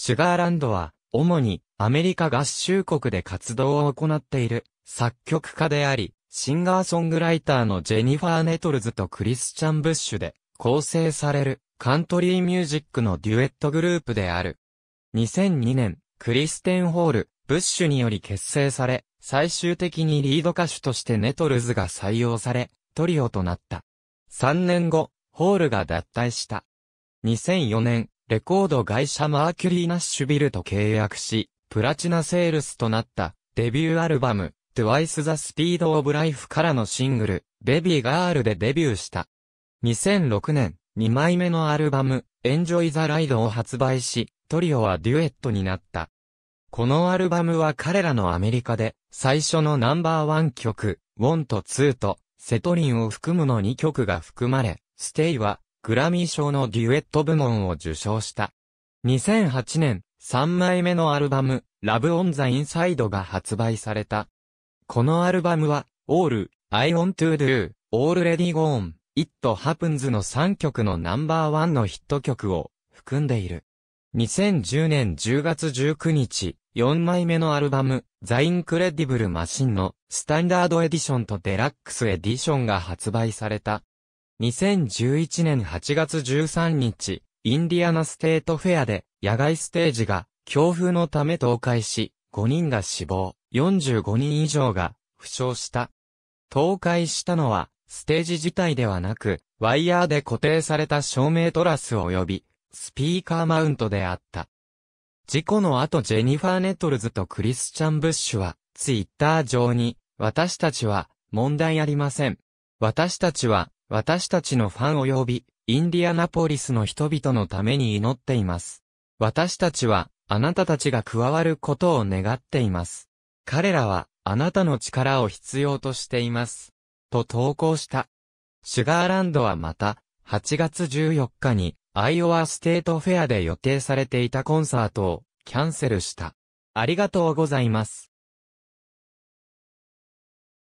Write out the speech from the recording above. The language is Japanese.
シュガーランドは、主にアメリカ合衆国で活動を行っている作曲家であり、シンガーソングライターのジェニファー・ネトルズとクリスチャン・ブッシュで構成されるカントリーミュージックのデュエットグループである。2002年、クリステン・ホール、ブッシュにより結成され、最終的にリード歌手としてネトルズが採用され、トリオとなった。3年後、ホールが脱退した。2004年、レコード会社マーキュリー・ナッシュビルと契約し、プラチナセールスとなったデビューアルバム、Twice the Speed of Life からのシングル、ベビーガールでデビューした。2006年、2枚目のアルバム、Enjoy the Ride を発売し、トリオはデュエットになった。このアルバムは彼らのアメリカで、最初のナンバーワン曲、w ン n ツ2と、セトリンを含むの2曲が含まれ、ステイは、グラミー賞のデュエット部門を受賞した。2008年、3枚目のアルバム、ラブオンザインサイドが発売された。このアルバムは、All, I Want to Do, Already g o n ト・ It Happens の3曲のナンバーワンのヒット曲を含んでいる。2010年10月19日、4枚目のアルバム、ザインクレディブルマシンのスタンダードエディションとデラックスエディションが発売された。2011年8月13日、インディアナステートフェアで野外ステージが強風のため倒壊し、5人が死亡、45人以上が負傷した。倒壊したのはステージ自体ではなく、ワイヤーで固定された照明トラス及び、スピーカーマウントであった。事故の後ジェニファー・ネトルズとクリスチャン・ブッシュは、ツイッター上に、私たちは、問題ありません。私たちは、私たちのファン及び、インディアナポリスの人々のために祈っています。私たちは、あなたたちが加わることを願っています。彼らは、あなたの力を必要としています。と投稿した。シュガーランドはまた、8月14日に、アイオワステートフェアで予定されていたコンサートを、キャンセルした。ありがとうございます。